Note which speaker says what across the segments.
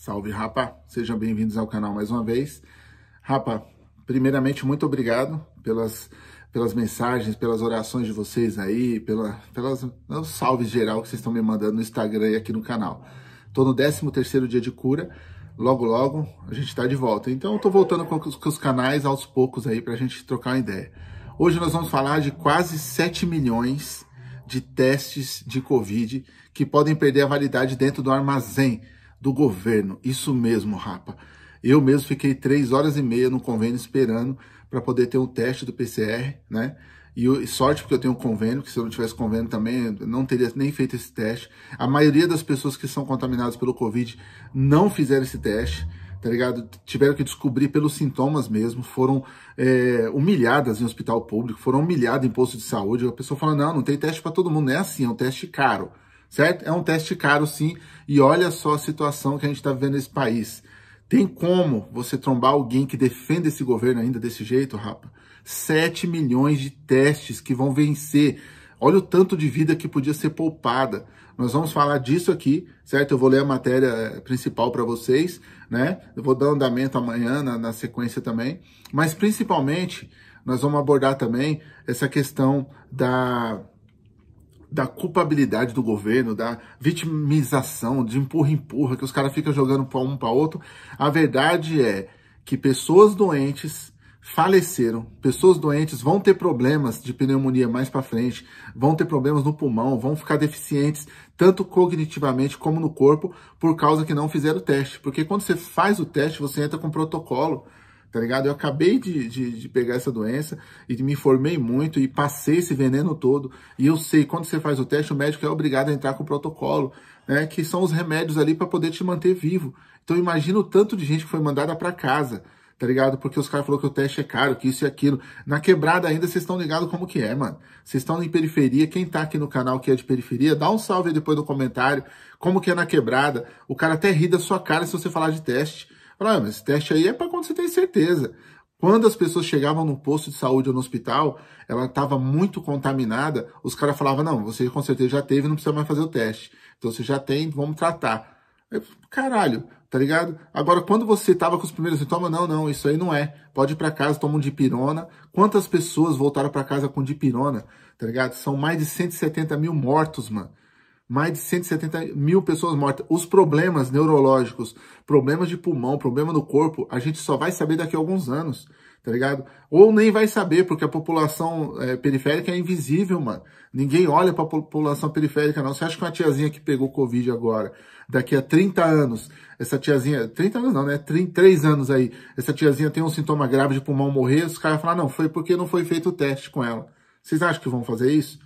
Speaker 1: Salve, Rapa! Sejam bem-vindos ao canal mais uma vez. Rapa, primeiramente, muito obrigado pelas, pelas mensagens, pelas orações de vocês aí, pela, pelas salves geral que vocês estão me mandando no Instagram e aqui no canal. Tô no 13º dia de cura, logo, logo a gente tá de volta. Então eu tô voltando com os, com os canais aos poucos aí pra gente trocar uma ideia. Hoje nós vamos falar de quase 7 milhões de testes de Covid que podem perder a validade dentro do armazém do governo. Isso mesmo, Rapa. Eu mesmo fiquei três horas e meia no convênio esperando para poder ter um teste do PCR, né? E sorte porque eu tenho um convênio, que se eu não tivesse convênio também, não teria nem feito esse teste. A maioria das pessoas que são contaminadas pelo Covid não fizeram esse teste, tá ligado? Tiveram que descobrir pelos sintomas mesmo, foram é, humilhadas em hospital público, foram humilhadas em posto de saúde. A pessoa fala, não, não tem teste para todo mundo, não é assim, é um teste caro certo? É um teste caro sim, e olha só a situação que a gente está vivendo nesse país. Tem como você trombar alguém que defende esse governo ainda desse jeito, rapa? 7 milhões de testes que vão vencer. Olha o tanto de vida que podia ser poupada. Nós vamos falar disso aqui, certo? Eu vou ler a matéria eh, principal para vocês, né? Eu vou dar andamento amanhã na, na, sequência também. Mas principalmente, nós vamos abordar também essa questão da da culpabilidade do governo, da vitimização, de empurra-empurra, que os caras ficam jogando para um para outro. A verdade é que pessoas doentes faleceram, pessoas doentes vão ter problemas de pneumonia mais para frente, vão ter problemas no pulmão, vão ficar deficientes tanto cognitivamente como no corpo por causa que não fizeram o teste. Porque quando você faz o teste, você entra com protocolo tá ligado? Eu acabei de, de, de, pegar essa doença e me informei muito e passei esse veneno todo. E eu sei, quando você faz o teste, o médico é obrigado a entrar com o protocolo, né? Que são os remédios ali para poder te manter vivo. Então imagina o tanto de gente que foi mandada para casa, tá ligado? Porque os caras falaram que o teste é caro, que isso e aquilo. Na quebrada ainda, vocês estão ligados como que é, mano. Vocês estão em periferia, quem tá aqui no canal que é de periferia, dá um salve aí depois no comentário, como que é na quebrada. O cara até ri da sua cara se você falar de teste Falaram, ah, mas esse teste aí é para quando você tem certeza. Quando as pessoas chegavam no posto de saúde ou no hospital, ela estava muito contaminada, os caras falavam, não, você com certeza já teve, não precisa mais fazer o teste. Então você já tem, vamos tratar. Eu, Caralho, tá ligado? Agora, quando você tava com os primeiros sintomas, não, não, isso aí não é. Pode ir para casa, toma um dipirona. Quantas pessoas voltaram para casa com dipirona, tá ligado? São mais de 170 mil mortos, mano mais de 170 mil pessoas mortas. Os problemas neurológicos, problemas de pulmão, problema no corpo, a gente só vai saber daqui a alguns anos, tá ligado? Ou nem vai saber, porque a população é, periférica é invisível, mano. Ninguém olha pra população periférica, não. Você acha que uma tiazinha que pegou Covid agora, daqui a 30 anos, essa tiazinha, 30 anos não, né? 33 anos aí, essa tiazinha tem um sintoma grave de pulmão morrer, os caras falar ah, não, foi porque não foi feito o teste com ela. Vocês acham que vão fazer isso?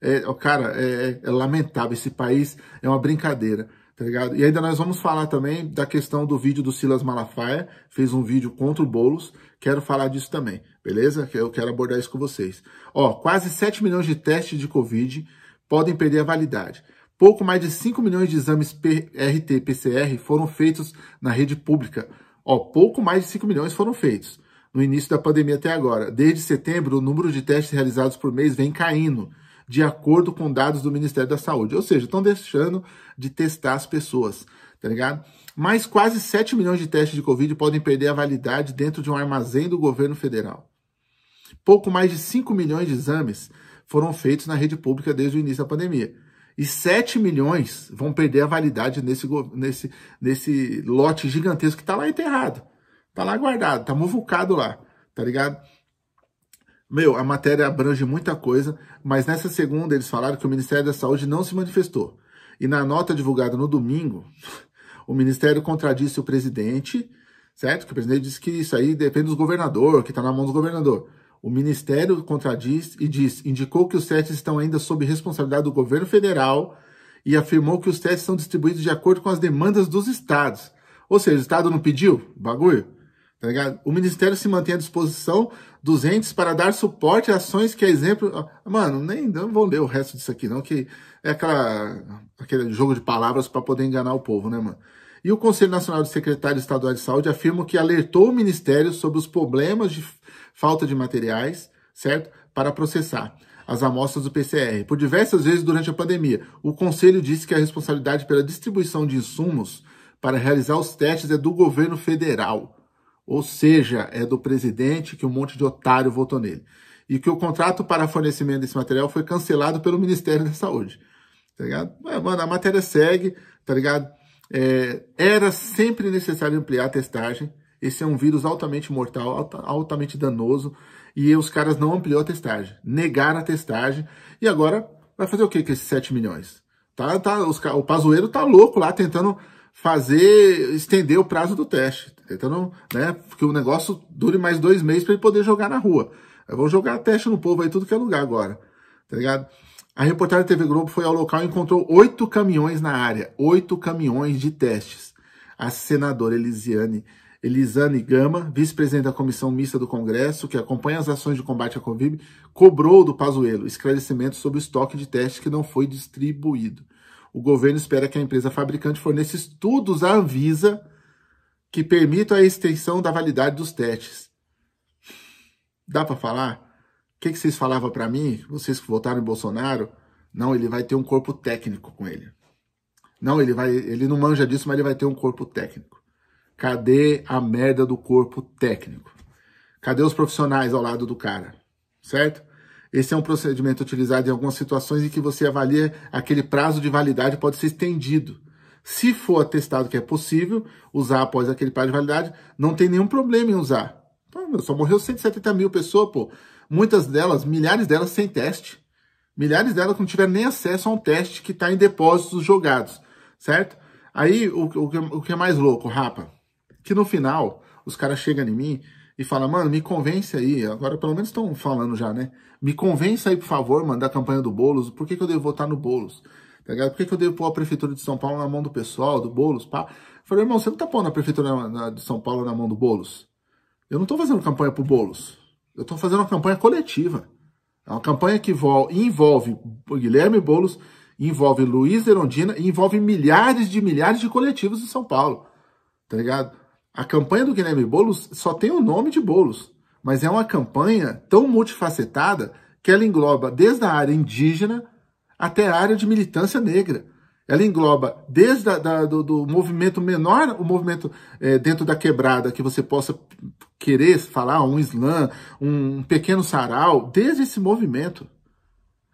Speaker 1: É, cara, é, é lamentável. Esse país é uma brincadeira. Tá e ainda nós vamos falar também da questão do vídeo do Silas Malafaia, fez um vídeo contra o Boulos, quero falar disso também, beleza? Eu quero abordar isso com vocês. Ó, quase 7 milhões de testes de Covid podem perder a validade. Pouco mais de 5 milhões de exames RT-PCR foram feitos na rede pública. Ó, pouco mais de 5 milhões foram feitos no início da pandemia até agora. Desde setembro, o número de testes realizados por mês vem caindo de acordo com dados do Ministério da Saúde. Ou seja, estão deixando de testar as pessoas, tá ligado? Mas quase 7 milhões de testes de Covid podem perder a validade dentro de um armazém do governo federal. Pouco mais de 5 milhões de exames foram feitos na rede pública desde o início da pandemia. E 7 milhões vão perder a validade nesse, nesse, nesse lote gigantesco que está lá enterrado. Está lá guardado, está muvucado lá, tá ligado? Meu, a matéria abrange muita coisa, mas nessa segunda eles falaram que o Ministério da Saúde não se manifestou. E na nota divulgada no domingo, o Ministério contradisse o presidente, certo? Que o presidente disse que isso aí depende dos governador, que está na mão do governador. O Ministério contradiz e diz, indicou que os testes estão ainda sob responsabilidade do governo federal e afirmou que os testes são distribuídos de acordo com as demandas dos estados. Ou seja, o estado não pediu bagulho? Tá ligado? O Ministério se mantém à disposição dos entes para dar suporte a ações que, a exemplo. Mano, nem não vou ler o resto disso aqui, não, que é aquela, aquele jogo de palavras para poder enganar o povo, né, mano? E o Conselho Nacional de Secretários Estaduais de Saúde afirma que alertou o Ministério sobre os problemas de falta de materiais, certo? Para processar as amostras do PCR. Por diversas vezes durante a pandemia, o Conselho disse que a responsabilidade pela distribuição de insumos para realizar os testes é do governo federal ou seja, é do presidente que um monte de otário votou nele. E que o contrato para fornecimento desse material foi cancelado pelo Ministério da Saúde. Tá ligado? É, mano, a matéria segue, tá ligado? É, era sempre necessário ampliar a testagem. Esse é um vírus altamente mortal, alta, altamente danoso. E os caras não ampliou a testagem, negaram a testagem. E agora vai fazer o que com esses 7 milhões? Tá, tá, os, o Pazueiro tá louco lá tentando fazer, estender o prazo do teste, tentando, né, que o negócio dure mais dois meses para ele poder jogar na rua. Vão jogar teste no povo aí, tudo que é lugar agora, tá ligado? A reportagem da TV Globo foi ao local e encontrou oito caminhões na área, oito caminhões de testes. A senadora Elisiane, Elisane Gama, vice-presidente da Comissão Mista do Congresso, que acompanha as ações de combate à Covid, cobrou do Pazuello esclarecimentos sobre o estoque de testes que não foi distribuído. O governo espera que a empresa fabricante forneça estudos à Anvisa que permitam a extensão da validade dos testes. Dá para falar? O que, que vocês falavam para mim, vocês que votaram em Bolsonaro? Não, ele vai ter um corpo técnico com ele. Não, ele vai, ele não manja disso, mas ele vai ter um corpo técnico. Cadê a merda do corpo técnico? Cadê os profissionais ao lado do cara? Certo? Esse é um procedimento utilizado em algumas situações em que você avalia aquele prazo de validade pode ser estendido. Se for atestado que é possível usar após aquele prazo de validade, não tem nenhum problema em usar. Então, só morreu 170 mil pessoas, pô. Muitas delas, milhares delas sem teste. Milhares delas que não tiveram nem acesso a um teste que está em depósitos jogados, certo? Aí, o, o, o que é mais louco, Rapa? Que no final, os caras chegam em mim e fala, mano, me convence aí, agora pelo menos estão falando já, né? Me convence aí, por favor, mano, da campanha do Boulos, por que, que eu devo votar no Boulos? Tá ligado? Por que, que eu devo pôr a Prefeitura de São Paulo na mão do pessoal, do Boulos, pá? falei, irmão, você não tá pondo a Prefeitura de São Paulo na mão do Boulos? Eu não tô fazendo campanha pro Boulos. Eu tô fazendo uma campanha coletiva. É uma campanha que envolve Guilherme Boulos, envolve Luiz Erondina e envolve milhares de milhares de coletivos de São Paulo. Tá ligado? A campanha do Guilherme Boulos só tem o nome de Boulos, mas é uma campanha tão multifacetada que ela engloba desde a área indígena até a área de militância negra. Ela engloba desde a, da, do, do, movimento menor, o movimento é, dentro da quebrada que você possa querer falar, um slam, um pequeno sarau, desde esse movimento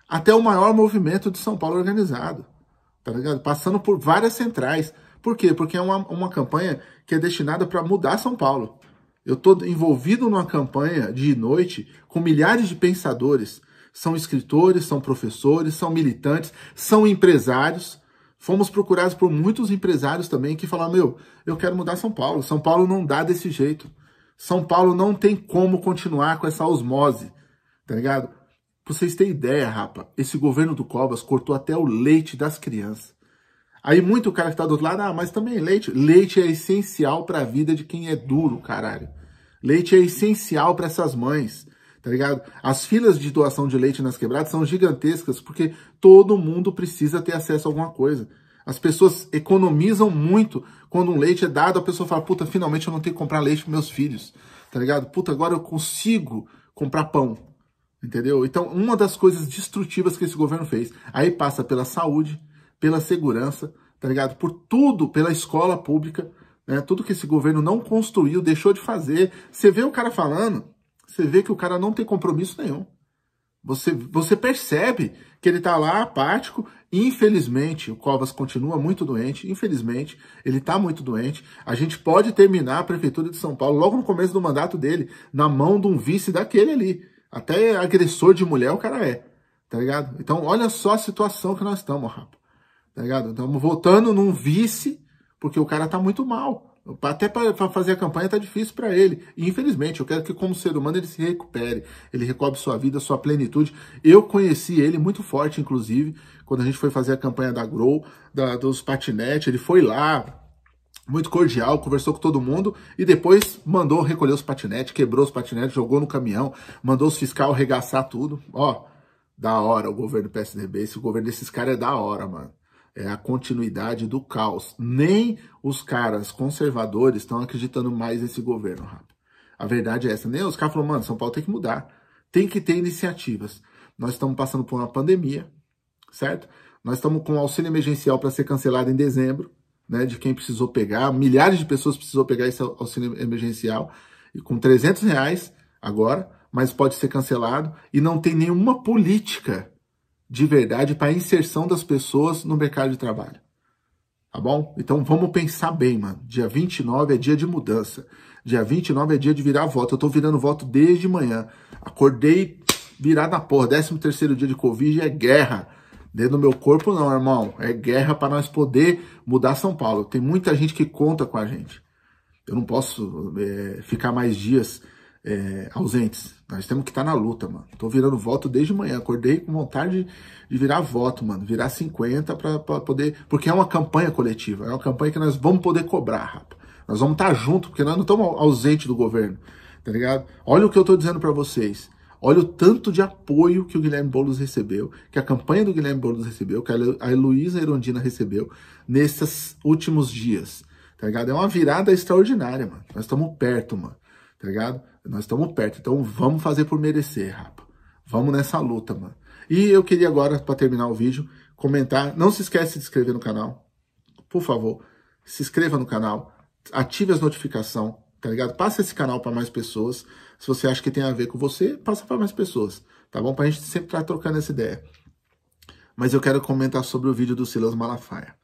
Speaker 1: até o maior movimento de São Paulo organizado, tá ligado? Passando por várias centrais. Por quê? Porque é uma, uma campanha que é destinada para mudar São Paulo. Eu estou envolvido numa campanha de noite com milhares de pensadores. São escritores, são professores, são militantes, são empresários. Fomos procurados por muitos empresários também que falaram: meu, eu quero mudar São Paulo. São Paulo não dá desse jeito. São Paulo não tem como continuar com essa osmose, tá ligado? Pra vocês terem ideia, rapa, esse governo do Covas cortou até o leite das crianças. Aí muito cara que tá do outro lado, ah, mas também leite. Leite é essencial para a vida de quem é duro, caralho. Leite é essencial para essas mães, tá ligado? As filas de doação de leite nas quebradas são gigantescas porque todo mundo precisa ter acesso a alguma coisa. As pessoas economizam muito quando um leite é dado, a pessoa fala, puta, finalmente eu não tenho que comprar leite para meus filhos, tá ligado? Puta, agora eu consigo comprar pão, entendeu? Então, uma das coisas destrutivas que esse governo fez. Aí passa pela saúde, pela segurança, tá ligado? Por tudo, pela escola pública, né? Tudo que esse governo não construiu, deixou de fazer. Você vê o cara falando, você vê que o cara não tem compromisso nenhum. Você, você percebe que ele tá lá apático. Infelizmente, o Covas continua muito doente. Infelizmente, ele tá muito doente. A gente pode terminar a Prefeitura de São Paulo logo no começo do mandato dele, na mão de um vice daquele ali. Até agressor de mulher o cara é, tá ligado? Então, olha só a situação que nós estamos, rapaz tá ligado? Estamos votando num vice, porque o cara tá muito mal. Até para fazer a campanha tá difícil para ele. E, infelizmente, eu quero que como ser humano ele se recupere, ele recobre sua vida, sua plenitude. Eu conheci ele muito forte, inclusive, quando a gente foi fazer a campanha da Grow, da, dos patinetes, ele foi lá, muito cordial, conversou com todo mundo e depois mandou recolher os patinetes, quebrou os patinetes, jogou no caminhão, mandou os fiscal arregaçar tudo. Ó, da hora o governo PSDB, esse governo desses caras é da hora, mano é, a continuidade do caos. Nem os caras conservadores estão acreditando mais nesse governo, rápido. A verdade é essa. Nem os caras falaram, mano, São Paulo tem que mudar. Tem que ter iniciativas. Nós estamos passando por uma pandemia, certo? Nós estamos com o auxílio emergencial para ser cancelado em dezembro, né? De quem precisou pegar. Milhares de pessoas precisou pegar esse auxílio emergencial. E com 300 reais agora, mas pode ser cancelado. E não tem nenhuma política de verdade para a inserção das pessoas no mercado de trabalho. Tá bom? Então vamos pensar bem, mano. Dia 29 é dia de mudança. Dia 29 é dia de virar voto. Eu tô virando voto desde manhã. Acordei virado na porra. 13 terceiro dia de Covid é guerra. Dentro do meu corpo não, irmão. É guerra para nós poder mudar São Paulo. Tem muita gente que conta com a gente. Eu não posso é, ficar mais dias é, ausentes. Nós temos que estar tá na luta, mano. Tô virando voto desde manhã. Acordei com vontade de virar voto, mano. Virar 50 para poder. Porque é uma campanha coletiva. É uma campanha que nós vamos poder cobrar, rapaz. Nós vamos estar tá junto, porque nós não estamos ausentes do governo. Tá ligado? Olha o que eu tô dizendo para vocês. Olha o tanto de apoio que o Guilherme Boulos recebeu, que a campanha do Guilherme Boulos recebeu, que a Heloísa Erondina recebeu nesses últimos dias. Tá ligado? É uma virada extraordinária, mano. Nós estamos perto, mano tá ligado? Nós estamos perto, então vamos fazer por merecer, rapa. Vamos nessa luta, mano. E eu queria agora, para terminar o vídeo, comentar. Não se esquece de se inscrever no canal. Por favor, se inscreva no canal. Ative as notificações, tá ligado? Passa esse canal para mais pessoas. Se você acha que tem a ver com você, passa para mais pessoas, tá bom? a gente sempre estar tá trocando essa ideia. Mas eu quero comentar sobre o vídeo do Silas Malafaia,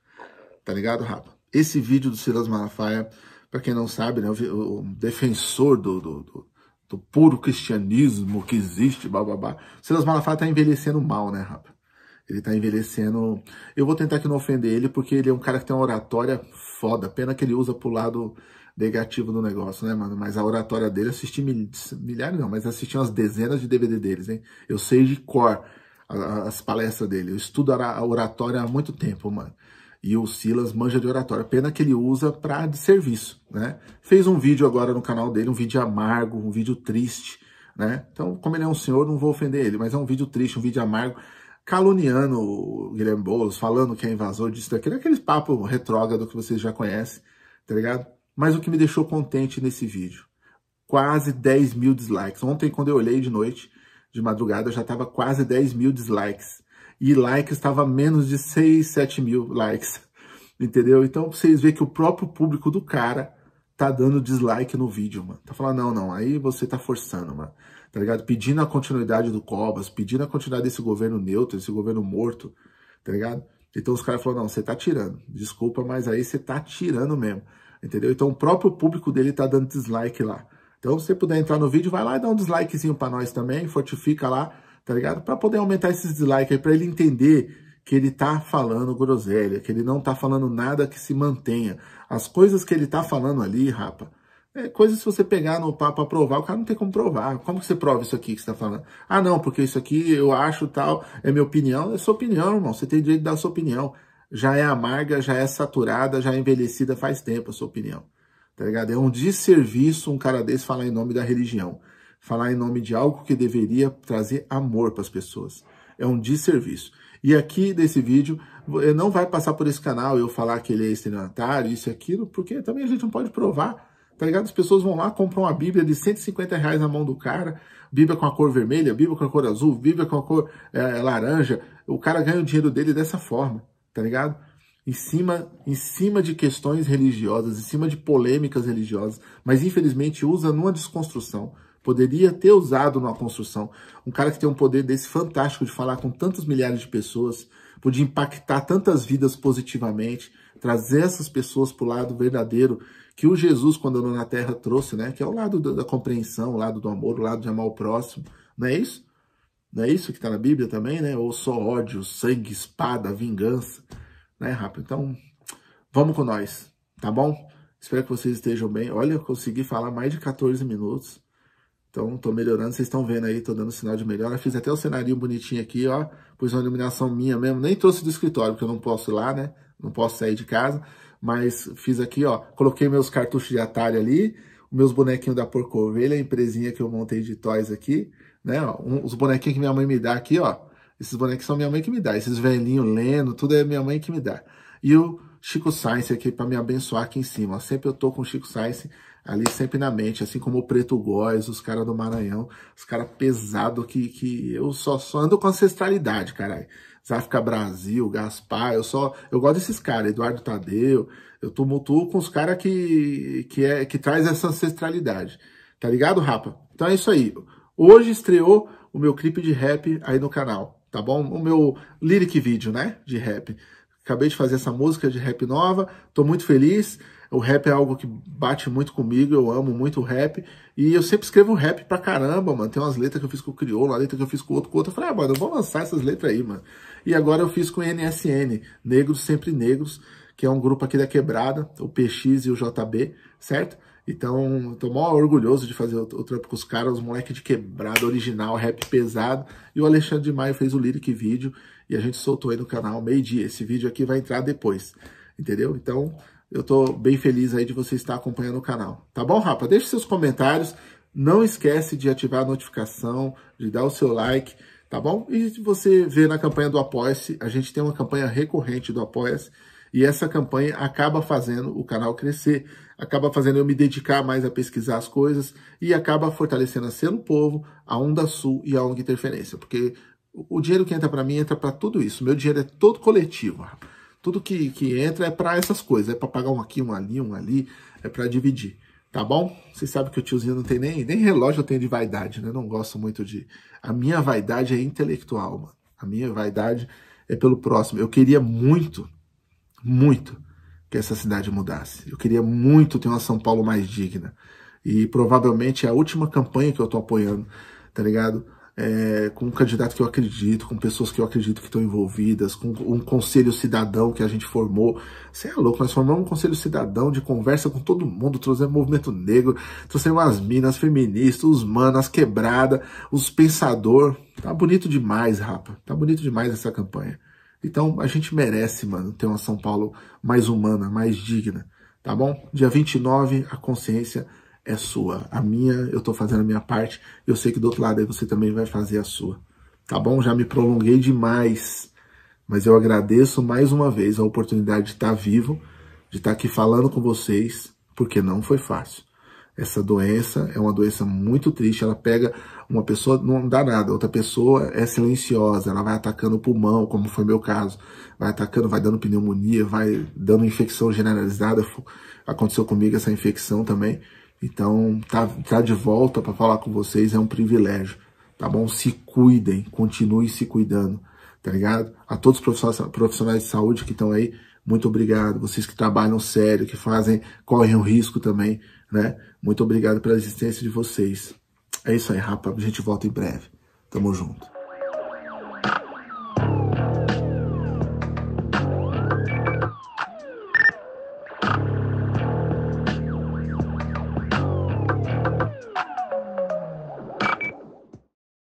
Speaker 1: tá ligado, rapa? Esse vídeo do Silas Malafaia para quem não sabe, né, o defensor do, do, do, do puro cristianismo que existe, bababá. Silas Malafaia está envelhecendo mal, né, rapaz? Ele está envelhecendo. Eu vou tentar que não ofender ele, porque ele é um cara que tem uma oratória foda. Pena que ele usa pro lado negativo do negócio, né, mano? Mas a oratória dele, assisti mil... milhares, não, mas assisti umas dezenas de DVD deles, hein? Eu sei de cor as palestras dele. Eu estudo a oratória há muito tempo, mano. E o Silas manja de oratória. Pena que ele usa para de serviço, né? Fez um vídeo agora no canal dele, um vídeo amargo, um vídeo triste, né? Então, como ele é um senhor, não vou ofender ele, mas é um vídeo triste, um vídeo amargo, caluniando o Guilherme Boulos, falando que é invasor disso, daquilo, aquele papo retrógrado que vocês já conhecem, tá ligado? Mas o que me deixou contente nesse vídeo, quase 10 mil dislikes. Ontem, quando eu olhei de noite, de madrugada, já estava quase 10 mil dislikes e like estava menos de 6, 7 mil likes, entendeu? Então vocês veem que o próprio público do cara tá dando dislike no vídeo, mano. Tá falando, não, não, aí você tá forçando, mano. Tá ligado? Pedindo a continuidade do Cobas, pedindo a continuidade desse governo neutro, desse governo morto, tá ligado? Então os caras falaram, não, você tá tirando, desculpa, mas aí você tá tirando mesmo, entendeu? Então o próprio público dele tá dando dislike lá. Então se você puder entrar no vídeo, vai lá e dá um dislikezinho pra nós também, fortifica lá, tá ligado? Para poder aumentar esses dislikes aí, para ele entender que ele tá falando groselha, que ele não tá falando nada que se mantenha. As coisas que ele tá falando ali, rapa, é coisa se você pegar no papo pra provar, o cara não tem como provar. Como que você prova isso aqui que você tá falando? Ah, não, porque isso aqui eu acho tal, é minha opinião. É sua opinião, irmão. Você tem direito de dar a sua opinião. Já é amarga, já é saturada, já é envelhecida faz tempo a sua opinião. Tá ligado? É um desserviço um cara desse falar em nome da religião falar em nome de algo que deveria trazer amor para as pessoas. É um desserviço. E aqui nesse vídeo, eh, não vai passar por esse canal eu falar que ele é estelionatário, isso e aquilo, porque também a gente não pode provar, tá ligado? As pessoas vão lá, compram uma Bíblia de 150 reais na mão do cara, Bíblia com a cor vermelha, Bíblia com a cor azul, Bíblia com a cor é, laranja. O cara ganha o dinheiro dele dessa forma, tá ligado? Em cima, em cima de questões religiosas, em cima de polêmicas religiosas, mas infelizmente usa numa desconstrução. Poderia ter usado na construção. Um cara que tem um poder desse fantástico de falar com tantos milhares de pessoas, podia impactar tantas vidas positivamente, trazer essas pessoas para o lado verdadeiro que o Jesus, quando andou na terra, trouxe, né? Que é o lado da, compreensão, o lado do amor, o lado de amar o próximo. Não é isso? Não é isso que está na Bíblia também, né? Ou só ódio, sangue, espada, vingança. Né, Rafa? Então, vamos com nós, tá bom? Espero que vocês estejam bem. Olha, eu consegui falar mais de 14 minutos. Então, estou melhorando, vocês estão vendo aí, estou dando sinal de melhora. Fiz até o um cenário bonitinho aqui, ó. Pus uma iluminação minha mesmo, nem trouxe do escritório, porque eu não posso ir lá, né? Não posso sair de casa. Mas fiz aqui, ó, coloquei meus cartuchos de Atari ali, meus bonequinhos da Porcovelha, a empresinha que eu montei de toys aqui, né? Ó, um, os bonequinhos que minha mãe me dá aqui, ó. Esses bonequinhos são minha mãe que me dá. Esses velhinhos lendo, tudo é minha mãe que me dá. E o Chico Science aqui para me abençoar aqui em cima. Ó. Sempre eu tô com o Chico Science ali sempre na mente, assim como o Preto Góes, os caras do Maranhão, os caras pesado que, que eu só, só ando com ancestralidade, caralho. Zafka Brasil, Gaspar, eu só, eu gosto desses caras, Eduardo Tadeu, eu tumultuo com os caras que, que, é, que traz essa ancestralidade, tá ligado, rapa? Então é isso aí, hoje estreou o meu clipe de rap aí no canal, tá bom? O meu lyric vídeo, né, de rap. Acabei de fazer essa música de rap nova, tô muito feliz, o rap é algo que bate muito comigo, eu amo muito o rap. E eu sempre escrevo rap pra caramba, mano. Tem umas letras que eu fiz com o Criolo, uma letra que eu fiz com outro, com outro. Eu falei, ah, mano, eu vou lançar essas letras aí, mano. E agora eu fiz com o NSN, Negros Sempre Negros, que é um grupo aqui da Quebrada, o PX e o JB, certo? Então, tô mó orgulhoso de fazer o trampo com os caras, os moleques de quebrada, original, rap pesado. E o Alexandre de Maio fez o lyric vídeo e a gente soltou aí no canal meio-dia. Esse vídeo aqui vai entrar depois, entendeu? Então, eu estou bem feliz aí de você estar acompanhando o canal. Tá bom, Rapa? Deixe seus comentários. Não esquece de ativar a notificação, de dar o seu like, tá bom? E se você vê na campanha do Apoia-se, a gente tem uma campanha recorrente do Apoia-se, e essa campanha acaba fazendo o canal crescer, acaba fazendo eu me dedicar mais a pesquisar as coisas e acaba fortalecendo a Selo Povo, a Onda Sul e a ONG Interferência, porque o dinheiro que entra para mim entra para tudo isso. Meu dinheiro é todo coletivo. Tudo que, que entra é para essas coisas, é para pagar um aqui, um ali, um ali, é para dividir, tá bom? Você sabe que o tiozinho não tem nem, nem relógio eu tenho de vaidade, né? Não gosto muito de... A minha vaidade é intelectual, mano. A minha vaidade é pelo próximo. Eu queria muito, muito que essa cidade mudasse. Eu queria muito ter uma São Paulo mais digna. E provavelmente é a última campanha que eu tô apoiando, tá ligado? é, com um candidato que eu acredito, com pessoas que eu acredito que estão envolvidas, com um conselho cidadão que a gente formou. Você é louco, nós formamos um conselho cidadão de conversa com todo mundo, trouxemos movimento negro, trouxemos as minas feministas, os manas quebrada, os pensador. Tá bonito demais, rapa. Tá bonito demais essa campanha. Então a gente merece, mano, ter uma São Paulo mais humana, mais digna, tá bom? Dia 29, a consciência é sua. A minha, eu estou fazendo a minha parte. Eu sei que do outro lado aí você também vai fazer a sua. Tá bom? Já me prolonguei demais. Mas eu agradeço mais uma vez a oportunidade de estar tá vivo, de estar tá aqui falando com vocês, porque não foi fácil. Essa doença é uma doença muito triste. Ela pega uma pessoa, não dá nada. Outra pessoa é silenciosa. Ela vai atacando o pulmão, como foi meu caso. Vai atacando, vai dando pneumonia, vai dando infecção generalizada. Aconteceu comigo essa infecção também. Então, tá, tá de volta para falar com vocês é um privilégio, tá bom? Se cuidem, continuem se cuidando, tá ligado? A todos os profissionais de saúde que estão aí, muito obrigado. Vocês que trabalham sério, que fazem, correm o risco também, né? Muito obrigado pela existência de vocês. É isso aí, rapaz. A gente volta em breve. Tamo junto.